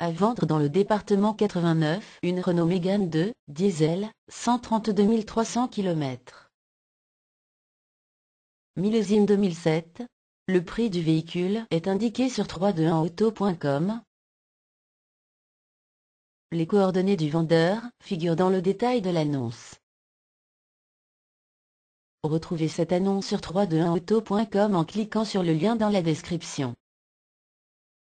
À vendre dans le département 89, une Renault Mégane 2, diesel, 132 300 km. Millésime 2007. Le prix du véhicule est indiqué sur 321auto.com. Les coordonnées du vendeur figurent dans le détail de l'annonce. Retrouvez cette annonce sur 321auto.com en cliquant sur le lien dans la description.